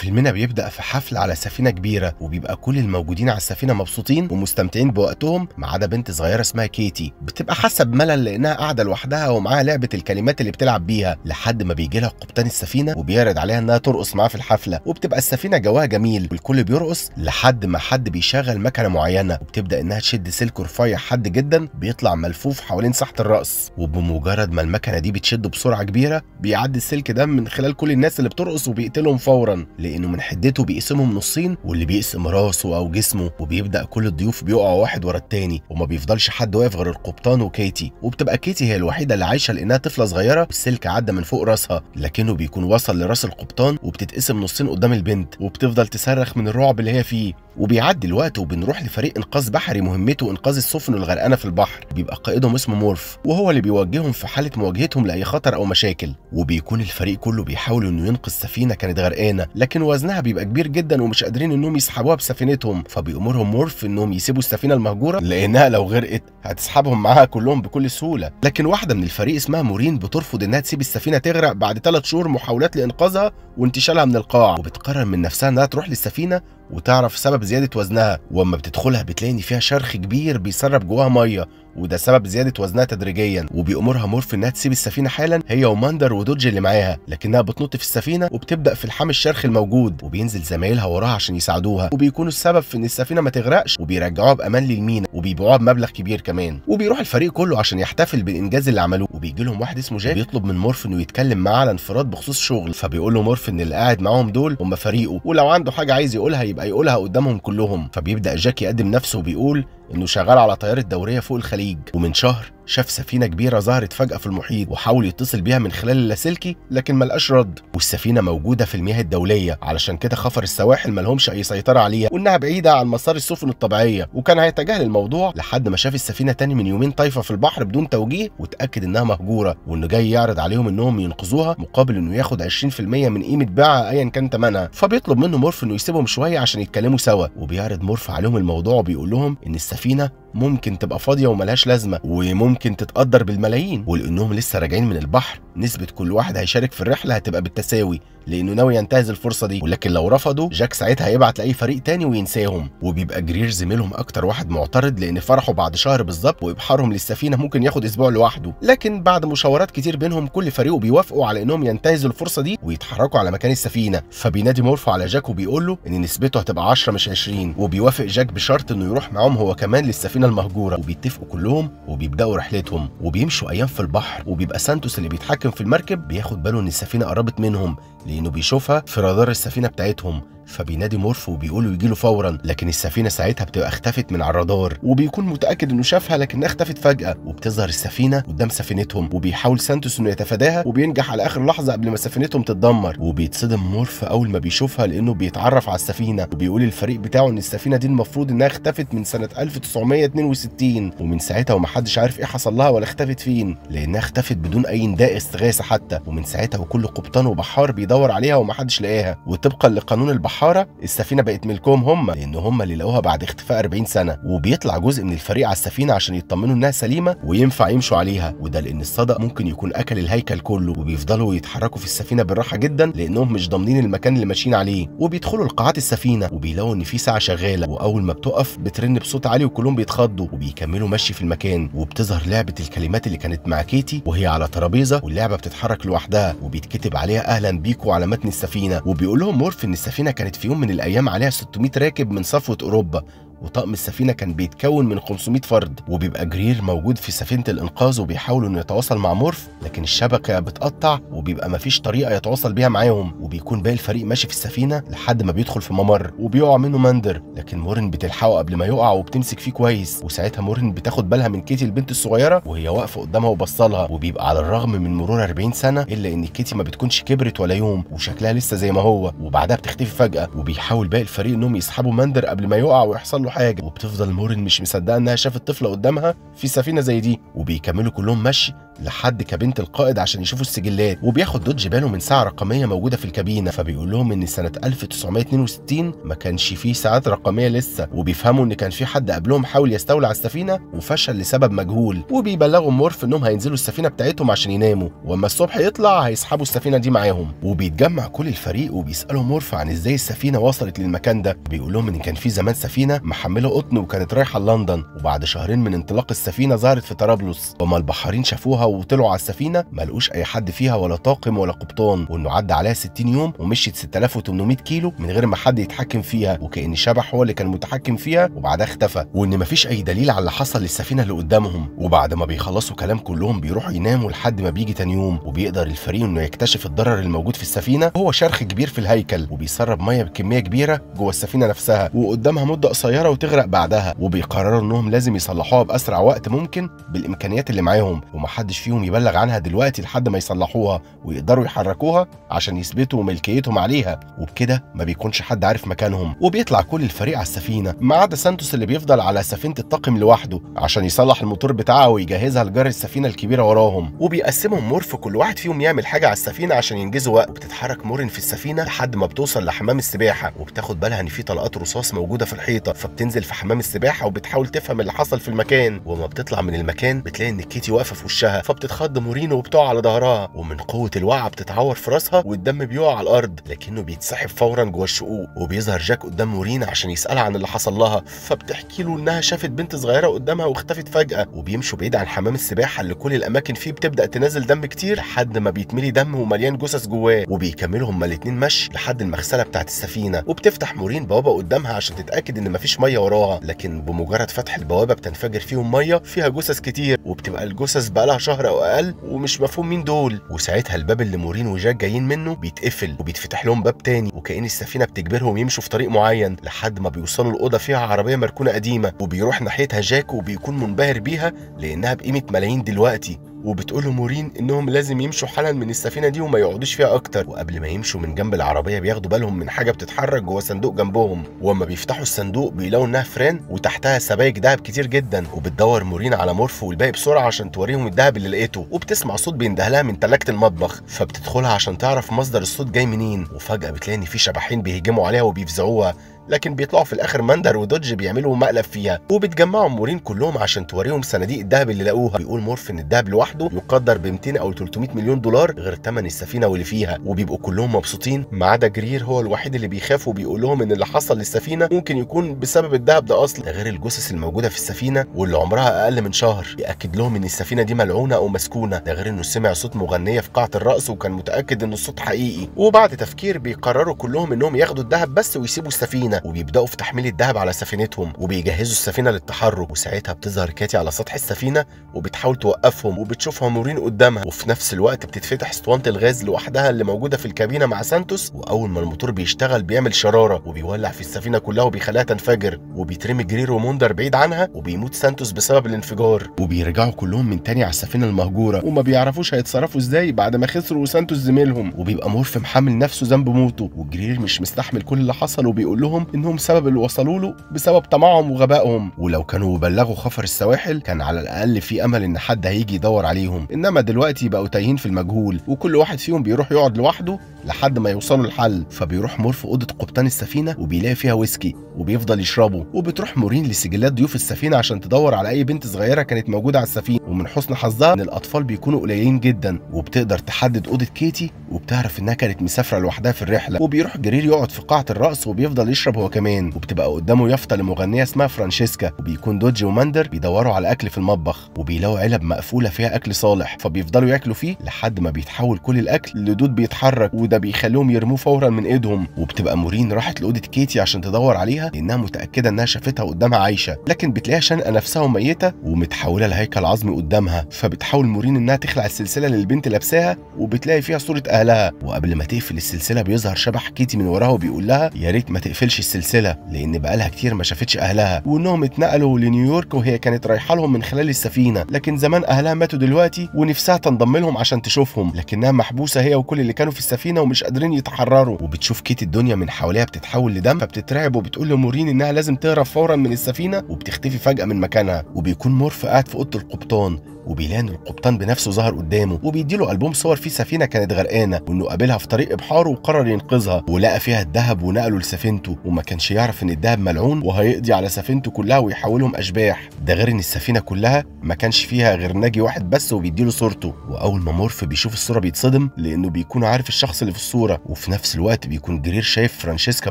فيلمنا بيبدا في حفل على سفينه كبيره وبيبقى كل الموجودين على السفينه مبسوطين ومستمتعين بوقتهم ما عدا بنت صغيره اسمها كيتي بتبقى حاسه بملل لانها قاعده لوحدها ومعاها لعبه الكلمات اللي بتلعب بيها لحد ما بيجي لها قبطان السفينه وبيعرض عليها انها ترقص معاه في الحفله وبتبقى السفينه جواها جميل والكل بيرقص لحد ما حد بيشغل مكنه معينه وبتبدا انها تشد سلك رفيع حد جدا بيطلع ملفوف حوالين ساحه الرقص وبمجرد ما المكنه دي بتشد بسرعه كبيره بيعدي السلك ده من خلال كل الناس اللي بترقص وبيقتلهم فورا لانه من حدته بيقسمهم نصين واللي بيقسم راسه او جسمه وبيبدا كل الضيوف بيقعوا واحد ورا التاني وما بيفضلش حد واقف غير القبطان وكيتي وبتبقى كيتي هي الوحيده اللي عايشه لانها طفله صغيره والسلك عدى من فوق راسها لكنه بيكون وصل لراس القبطان وبتتقسم نصين قدام البنت وبتفضل تصرخ من الرعب اللي هي فيه وبيعدي الوقت وبنروح لفريق انقاذ بحري مهمته انقاذ السفن الغرقانه في البحر بيبقى قائدهم اسمه مورف وهو اللي بيوجههم في حاله مواجهتهم لاي خطر او مشاكل وبيكون الفريق كله بيحاول انه ينقذ سفينه كانت غرقانه لكن وزنها بيبقى كبير جدا ومش قادرين انهم يسحبوها بسفينتهم فبيامرهم مورف انهم يسيبوا السفينه المهجوره لانها لو غرقت هتسحبهم معاها كلهم بكل سهوله لكن واحده من الفريق اسمها مورين بترفض انها تسيب السفينه تغرق بعد ثلاث شهور محاولات لانقاذها وانتشالها من القاع وبتقرر من نفسها انها تروح للسفينه وتعرف سبب زياده وزنها واما بتدخلها بتلاقي ان فيها شرخ كبير بيسرب جواها ميه وده سبب زياده وزنها تدريجيا وبيأمرها مورف انها تسيب السفينه حالا هي وماندر ودودج اللي معاها لكنها بتنط في السفينه وبتبدا في الحام الشرخ الموجود وبينزل زمايلها وراها عشان يساعدوها وبيكونوا السبب في ان السفينه ما تغرقش وبيرجعوها بامان للمينا وبيبيعوها بمبلغ كبير كمان وبيروح الفريق كله عشان يحتفل بالانجاز اللي عملوه وبيجي لهم واحد اسمه جاك بيطلب من مورف انه يتكلم معاه على انفراد بخصوص شغل فبيقول له مورف ان اللي قاعد معاهم دول هم فريقه ولو عنده حاجه عايز يقولها يبقى يبقى يقولها قدامهم كلهم فبيبدا جاك يقدم نفسه وبيقول انه شغال على طياره دوريه فوق الخليج ومن شهر شاف سفينه كبيره ظهرت فجاه في المحيط وحاول يتصل بيها من خلال اللاسلكي لكن ما لقاش رد والسفينه موجوده في المياه الدوليه علشان كده خفر السواحل ما لهمش اي سيطره عليها وانها بعيده عن مسار السفن الطبيعيه وكان هيتجاهل الموضوع لحد ما شاف السفينه تاني من يومين طايفه في البحر بدون توجيه وتاكد انها مهجوره وانه جاي يعرض عليهم انهم ينقذوها مقابل انه ياخد 20% من قيمه بيعها ايا كان ثمنها فبيطلب منه مورف انه يسيبهم شويه عشان يتكلموا سوا وبيعرض مورف عليهم الموضوع وبيقول لهم ان السفينه سفينه ممكن تبقى فاضيه وملهاش لازمه وممكن تتقدر بالملايين ولانهم لسه راجعين من البحر نسبه كل واحد هيشارك في الرحله هتبقى بالتساوي لانه ناوي ينتهز الفرصه دي ولكن لو رفضوا جاك ساعتها هيبعت لاي فريق تاني وينساهم وبيبقى جرير زميلهم اكتر واحد معترض لان فرحه بعد شهر بالظبط وابحارهم للسفينه ممكن ياخد اسبوع لوحده لكن بعد مشاورات كتير بينهم كل فريق بيوافقوا على انهم ينتهزوا الفرصه دي ويتحركوا على مكان السفينه فبينادي مورفو على جاك وبيقول له ان نسبته هتبقى 10 مش 20 وبيوافق جاك بشرط انه يروح معاهم هو كمان للسفينه المهجوره وبيتفقوا كلهم وبيبداوا رحلتهم وبيمشوا ايام في البحر وبيبقى سانتوس اللي بيتحكم في المركب بياخد باله ان السفينه قربت منهم لأنه بيشوفها في رادار السفينة بتاعتهم فبينادي مورفو وبيقوله يجيله له فورا لكن السفينه ساعتها بتبقى اختفت من على الرادار وبيكون متاكد انه شافها لكنها اختفت فجاه وبتظهر السفينه قدام سفينتهم وبيحاول سانتوس انه يتفاداها وبينجح على اخر لحظه قبل ما سفينتهم تتدمر وبيتصدم مورف اول ما بيشوفها لانه بيتعرف على السفينه وبيقول الفريق بتاعه ان السفينه دي المفروض انها اختفت من سنه 1962 ومن ساعتها ومحدش عارف ايه حصل لها ولا اختفت فين لانها اختفت بدون اي نداء استغاثه حتى ومن ساعتها وكل قبطان وبحار بيدور عليها ومحدش لقاها وطبقا لقانون البحار الصحارى السفينه بقت ملكهم هم لان هم اللي لقوها بعد اختفاء 40 سنه وبيطلع جزء من الفريق على السفينه عشان يطمنوا انها سليمه وينفع يمشوا عليها وده لان الصدأ ممكن يكون اكل الهيكل كله وبيفضلوا يتحركوا في السفينه بالراحه جدا لانهم مش ضامنين المكان اللي ماشيين عليه وبيدخلوا لقاعات السفينه وبيلاقوا ان في ساعه شغاله واول ما بتقف بترن بصوت عالي وكلهم بيتخضوا وبيكملوا مشي في المكان وبتظهر لعبه الكلمات اللي كانت مع كيتي وهي على ترابيزه واللعبه بتتحرك لوحدها وبيتكتب عليها اهلا بيكوا على متن السفينه وبيقول لهم مورف ان السفينه كانت كانت في يوم من الايام عليها 600 راكب من صفوه اوروبا وطقم السفينه كان بيتكون من 500 فرد وبيبقى جرير موجود في سفينه الانقاذ وبيحاولوا انه يتواصل مع مورف لكن الشبكه بتقطع وبيبقى مفيش طريقه يتواصل بيها معاهم وبيكون باقي الفريق ماشي في السفينه لحد ما بيدخل في ممر وبيقع منه ماندر لكن مورن بتلحقه قبل ما يقع وبتمسك فيه كويس وساعتها مورن بتاخد بالها من كيتي البنت الصغيره وهي واقفه قدامها وبصلها وبيبقى على الرغم من مرور 40 سنه الا ان كيتي ما بتكونش كبرت ولا يوم وشكلها لسه زي ما هو وبعدها بتختفي فجاه وبيحاول باقي الفريق انهم يسحبوا ماندر قبل ما يقع ويحصل له له حاجه وبتفضل مورن مش مصدقه انها شافت طفله قدامها في سفينه زي دي وبيكملوا كلهم مشي لحد كابينه القائد عشان يشوفوا السجلات وبياخد دوج باله من ساعه رقميه موجوده في الكابينه فبيقول لهم ان سنه 1962 ما كانش فيه ساعات رقميه لسه وبيفهموا ان كان في حد قبلهم حاول يستولى على السفينه وفشل لسبب مجهول وبيبلغوا مورف انهم هينزلوا السفينه بتاعتهم عشان يناموا واما الصبح يطلع هيسحبوا السفينه دي معاهم وبيتجمع كل الفريق وبيسالوا مورف عن ازاي السفينه وصلت للمكان ده بيقول لهم ان كان في زمان سفينه محمله قطن وكانت رايحه لندن وبعد شهرين من انطلاق السفينه ظهرت في طرابلس وما البحارين شافوها وطلعوا على السفينه ما لقوش اي حد فيها ولا طاقم ولا قبطان وانه عدى عليها 60 يوم ومشيت 6800 كيلو من غير ما حد يتحكم فيها وكان شبح هو اللي كان متحكم فيها وبعدها اختفى وان مفيش اي دليل على اللي حصل للسفينه اللي قدامهم وبعد ما بيخلصوا كلام كلهم بيروحوا يناموا لحد ما بيجي تاني يوم وبيقدر الفريق انه يكتشف الضرر الموجود في السفينه هو شرخ كبير في الهيكل وبيسرب ميه بكميه كبيره جوه السفينه نفسها وقدامها مده قصيره وتغرق بعدها وبيقرروا انهم لازم يصلحوها باسرع وقت ممكن بالامكانيات اللي معاهم ومحدش فيهم يبلغ عنها دلوقتي لحد ما يصلحوها ويقدروا يحركوها عشان يثبتوا ملكيتهم عليها وبكده ما بيكونش حد عارف مكانهم وبيطلع كل الفريق على السفينه ما عدا سانتوس اللي بيفضل على سفينه الطاقم لوحده عشان يصلح الموتور بتاعها ويجهزها لجر السفينه الكبيره وراهم وبيقسمهم مورف كل واحد فيهم يعمل حاجه على السفينه عشان ينجزوا وقت وبتتحرك مورن في السفينه لحد ما بتوصل لحمام السباحه وبتاخد بالها ان في طلقات رصاص موجوده في الحيطه فبتنزل في حمام السباحه وبتحاول تفهم اللي حصل في المكان وما بتطلع من المكان بتلاقي ان كيتي واقفه في وشها فبتتخض مورينو وبتقع على ظهرها ومن قوه الوقعه بتتعور في راسها والدم بيقع على الارض لكنه بيتسحب فورا جوه الشقوق وبيظهر جاك قدام مورينا عشان يسالها عن اللي حصل لها فبتحكي له انها شافت بنت صغيره قدامها واختفت فجاه وبيمشوا بعيد عن حمام السباحه اللي كل الاماكن فيه بتبدا تنزل دم كتير لحد ما بيتملي دم ومليان جثث جواه وبيكملوا هما الاثنين مشي لحد المغسله بتاعت السفينه وبتفتح مورين بوابه قدامها عشان تتاكد ان مفيش ميه وراها لكن بمجرد فتح البوابه بتنفجر فيهم ميه فيها جثث كتير وبتبقى الجثث بقى لها شهر او اقل ومش مفهوم مين دول وساعتها الباب اللي مورين وجاك جايين منه بيتقفل وبيتفتح لهم باب تاني وكأن السفينه بتجبرهم يمشوا في طريق معين لحد ما بيوصلوا الاوضه فيها عربيه مركونه قديمه وبيروح ناحيتها جاك وبيكون منبهر بيها لانها بقيمه ملايين دلوقتي وبتقول له مورين انهم لازم يمشوا حالا من السفينه دي وما يقعدوش فيها اكتر وقبل ما يمشوا من جنب العربيه بياخدوا بالهم من حاجه بتتحرك جوه صندوق جنبهم واما بيفتحوا الصندوق بيلاقوا انها فران وتحتها سبايك دهب كتير جدا وبتدور مورين على مورف والباقي بسرعه عشان توريهم الدهب اللي لقيته وبتسمع صوت بينده لها من تلاجه المطبخ فبتدخلها عشان تعرف مصدر الصوت جاي منين وفجاه بتلاقي ان في شبحين بيهجموا عليها وبيفزعوها لكن بيطلعوا في الاخر مندر ودودج بيعملوا مقلب فيها وبتجمعوا مورين كلهم عشان توريهم صناديق الذهب اللي لقوها بيقول مورف ان الذهب لوحده يقدر ب 200 او 300 مليون دولار غير ثمن السفينه واللي فيها وبيبقوا كلهم مبسوطين ما عدا جرير هو الوحيد اللي بيخاف وبيقول لهم ان اللي حصل للسفينه ممكن يكون بسبب الذهب ده اصلا غير الجثث الموجوده في السفينه واللي عمرها اقل من شهر ياكد لهم ان السفينه دي ملعونه او مسكونه ده غير انه سمع صوت مغنيه في قاعه الرقص وكان متاكد ان الصوت حقيقي وبعد تفكير بيقرروا كلهم انهم ياخدوا الذهب بس ويسيبوا السفينه وبيبداوا في تحميل الذهب على سفينتهم وبيجهزوا السفينه للتحرك وساعتها بتظهر كاتي على سطح السفينه وبتحاول توقفهم وبتشوفها مورين قدامها وفي نفس الوقت بتتفتح اسطوانه الغاز لوحدها اللي موجوده في الكابينه مع سانتوس واول ما الموتور بيشتغل بيعمل شراره وبيولع في السفينه كلها وبيخليها تنفجر وبيترمي جرير وموندر بعيد عنها وبيموت سانتوس بسبب الانفجار وبيرجعوا كلهم من تاني على السفينه المهجوره وما بيعرفوش هيتصرفوا ازاي بعد ما خسروا سانتوس زميلهم وبيبقى مورف محمل نفسه ذنب موته وجرير مش مستحمل كل اللي حصل وبيقول لهم نفسهم انهم سبب اللي وصلوا له بسبب طمعهم وغبائهم ولو كانوا بلغوا خفر السواحل كان على الاقل في امل ان حد هيجي يدور عليهم انما دلوقتي بقوا تايهين في المجهول وكل واحد فيهم بيروح يقعد لوحده لحد ما يوصلوا الحل فبيروح مور في اوضه قبطان السفينه وبيلاقي فيها ويسكي وبيفضل يشربه وبتروح مورين لسجلات ضيوف السفينه عشان تدور على اي بنت صغيره كانت موجوده على السفينه ومن حسن حظها ان الاطفال بيكونوا قليلين جدا وبتقدر تحدد اوضه كيتي وبتعرف انها كانت مسافره لوحدها في الرحله وبيروح جرير يقعد في قاعه الرقص وبيفضل يشرب بيشرب هو كمان وبتبقى قدامه يافطه لمغنيه اسمها فرانشيسكا وبيكون دوجي وماندر بيدوروا على اكل في المطبخ وبيلاقوا علب مقفوله فيها اكل صالح فبيفضلوا ياكلوا فيه لحد ما بيتحول كل الاكل لدود بيتحرك وده بيخليهم يرموه فورا من ايدهم وبتبقى مورين راحت لاوضه كيتي عشان تدور عليها لانها متاكده انها شافتها قدامها عايشه لكن بتلاقيها شانقه نفسها وميته ومتحوله لهيكل عظمي قدامها فبتحاول مورين انها تخلع السلسله اللي البنت لابساها وبتلاقي فيها صوره اهلها وقبل ما تقفل السلسله بيظهر شبح كيتي من وراها وبيقول لها يا ريت ما تقفلش السلسله لان بقالها كتير ما شافتش اهلها وانهم اتنقلوا لنيويورك وهي كانت رايحه لهم من خلال السفينه لكن زمان اهلها ماتوا دلوقتي ونفسها تنضم لهم عشان تشوفهم لكنها محبوسه هي وكل اللي كانوا في السفينه ومش قادرين يتحرروا وبتشوف كيت الدنيا من حواليها بتتحول لدم فبتترعب وبتقول لمورين انها لازم تهرب فورا من السفينه وبتختفي فجاه من مكانها وبيكون مورف قاعد في اوضه القبطان وبيلان القبطان بنفسه ظهر قدامه وبيديله ألبوم صور فيه سفينة كانت غرقانة وإنه قابلها في طريق إبحاره وقرر ينقذها ولقى فيها الذهب ونقله لسفينته وما كانش يعرف إن الذهب ملعون وهيقضي على سفينته كلها ويحولهم أشباح ده غير إن السفينة كلها ما كانش فيها غير ناجي واحد بس وبيديله صورته وأول ما مورف بيشوف الصورة بيتصدم لأنه بيكون عارف الشخص اللي في الصورة وفي نفس الوقت بيكون جرير شايف فرانشيسكا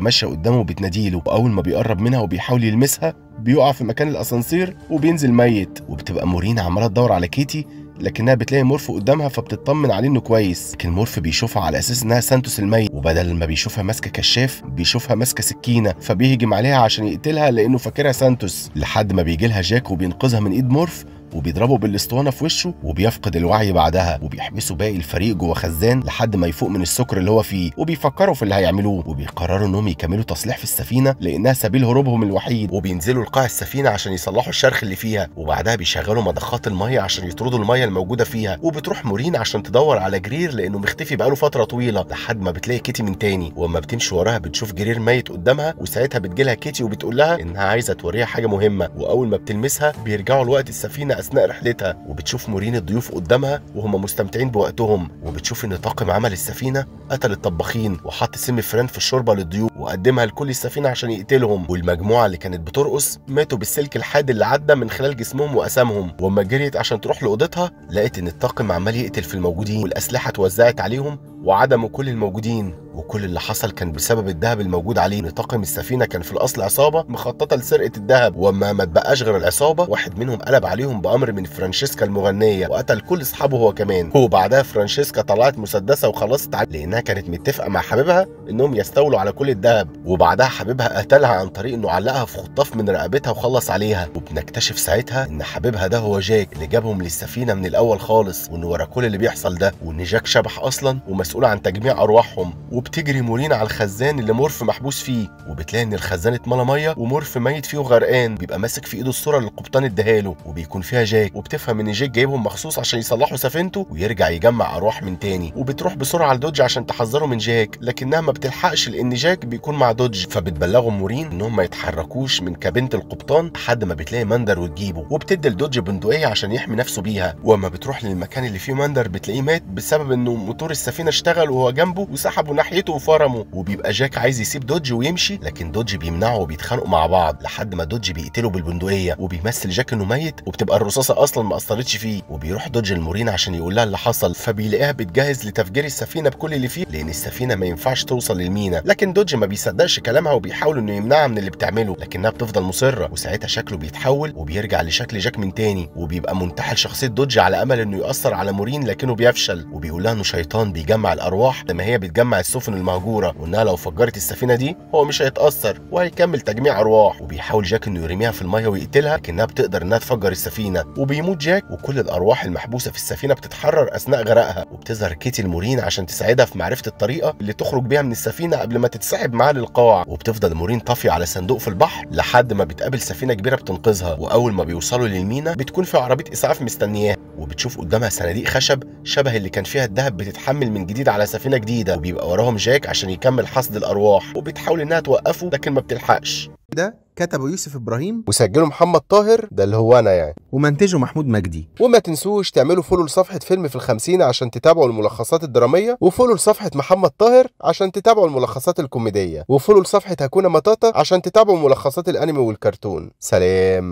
ماشية قدامه وبتناديله وأول ما بيقرب منها وبيحاول يلمسها بيقع في مكان الاسانسير وبينزل ميت وبتبقى مورين عماله تدور على كيتي لكنها بتلاقي مورف قدامها فبتطمن عليه انه كويس لكن مورف بيشوفها على اساس انها سانتوس الميت وبدل ما بيشوفها ماسكه كشاف بيشوفها ماسكه سكينه فبيهجم عليها عشان يقتلها لانه فاكرها سانتوس لحد ما بيجي لها جاك وبينقذها من ايد مورف وبيضربه بالاسطوانه في وشه وبيفقد الوعي بعدها وبيحبسوا باقي الفريق جوه خزان لحد ما يفوق من السكر اللي هو فيه وبيفكروا في اللي هيعملوه وبيقرروا انهم يكملوا تصليح في السفينه لانها سبيل هروبهم الوحيد وبينزلوا لقاع السفينه عشان يصلحوا الشرخ اللي فيها وبعدها بيشغلوا مضخات الميه عشان يطردوا الميه الموجوده فيها وبتروح مورين عشان تدور على جرير لانه مختفي بقاله فتره طويله لحد ما بتلاقي كيتي من تاني واما بتمشي وراها بتشوف جرير ميت قدامها وساعتها بتجيلها كيتي وبتقول لها انها عايزه توريها حاجه مهمه واول ما بتلمسها بيرجعوا لوقت السفينه اثناء رحلتها وبتشوف مورين الضيوف قدامها وهم مستمتعين بوقتهم وبتشوف ان طاقم عمل السفينه قتل الطباخين وحط سم فران في الشوربه للضيوف وقدمها لكل السفينه عشان يقتلهم والمجموعه اللي كانت بترقص ماتوا بالسلك الحاد اللي عدى من خلال جسمهم واسامهم واما جريت عشان تروح لاوضتها لقت ان الطاقم عمال يقتل في الموجودين والاسلحه اتوزعت عليهم وعدم كل الموجودين وكل اللي حصل كان بسبب الذهب الموجود عليه طاقم السفينه كان في الاصل عصابه مخططه لسرقه الذهب وما ما تبقاش غير العصابه واحد منهم قلب عليهم بامر من فرانشيسكا المغنيه وقتل كل اصحابه هو كمان وبعدها فرانشيسكا طلعت مسدسه وخلصت عليه لانها كانت متفقه مع حبيبها انهم يستولوا على كل الذهب وبعدها حبيبها قتلها عن طريق انه علقها في خطاف من رقبتها وخلص عليها وبنكتشف ساعتها ان حبيبها ده هو جاك اللي جابهم للسفينه من الاول خالص وان ورا كل اللي بيحصل ده وان جاك شبح اصلا وما مسؤولة عن تجميع أرواحهم وبتجري مورينا على الخزان اللي مورف محبوس فيه وبتلاقي إن الخزان اتملى مية ومورف ميت فيه وغرقان بيبقى ماسك في إيده الصورة اللي القبطان اداها له وبيكون فيها جاك وبتفهم إن جاك جايبهم مخصوص عشان يصلحوا سفينته ويرجع يجمع أرواح من تاني وبتروح بسرعة لدوج عشان تحذره من جاك لكنها ما بتلحقش لأن جاك بيكون مع دوج فبتبلغهم مورين إنهم ما يتحركوش من كابينة القبطان لحد ما بتلاقي مندر وتجيبه وبتدي لدوج بندقية عشان يحمي نفسه بيها وأما بتروح للمكان اللي فيه مندر بتلاقيه مات بسبب إنه موتور السفينة اشتغل وهو جنبه وسحبوا ناحيته وفرموا وبيبقى جاك عايز يسيب دوج ويمشي لكن دوج بيمنعه وبيتخانقوا مع بعض لحد ما دوج بيقتله بالبندقيه وبيمثل جاك انه ميت وبتبقى الرصاصه اصلا ما اثرتش فيه وبيروح دوج المورين عشان يقول لها اللي حصل فبيلاقيها بتجهز لتفجير السفينه بكل اللي فيه لان السفينه ما ينفعش توصل للمينا لكن دوج ما بيصدقش كلامها وبيحاول انه يمنعها من اللي بتعمله لكنها بتفضل مصره وساعتها شكله بيتحول وبيرجع لشكل جاك من تاني وبيبقى منتحل شخصيه دوج على امل انه ياثر على مورين لكنه بيفشل وبيقول لها انه شيطان بيجمع الارواح لما ما هي بتجمع السفن المهجوره وانها لو فجرت السفينه دي هو مش هيتاثر وهيكمل تجميع ارواح وبيحاول جاك انه يرميها في الميه ويقتلها لكنها بتقدر انها تفجر السفينه وبيموت جاك وكل الارواح المحبوسه في السفينه بتتحرر اثناء غرقها وبتظهر كيتي المورين عشان تساعدها في معرفه الطريقه اللي تخرج بيها من السفينه قبل ما تتسحب معاها للقاع وبتفضل مورين طافيه على صندوق في البحر لحد ما بتقابل سفينه كبيره بتنقذها واول ما بيوصلوا للمينا بتكون في عربيه اسعاف مستنياها وبتشوف قدامها صناديق خشب شبه اللي كان فيها الذهب بتتحمل من جديد جديد على سفينه جديده وبيبقى وراهم جاك عشان يكمل حصد الارواح وبتحاول انها توقفه لكن ما بتلحقش ده كتبه يوسف ابراهيم وسجله محمد طاهر ده اللي هو انا يعني ومنتجه محمود مجدي وما تنسوش تعملوا فولو لصفحه فيلم في الخمسين عشان تتابعوا الملخصات الدراميه وفولو لصفحه محمد طاهر عشان تتابعوا الملخصات الكوميديه وفولو لصفحه هكونا مطاطا عشان تتابعوا ملخصات الانمي والكرتون سلام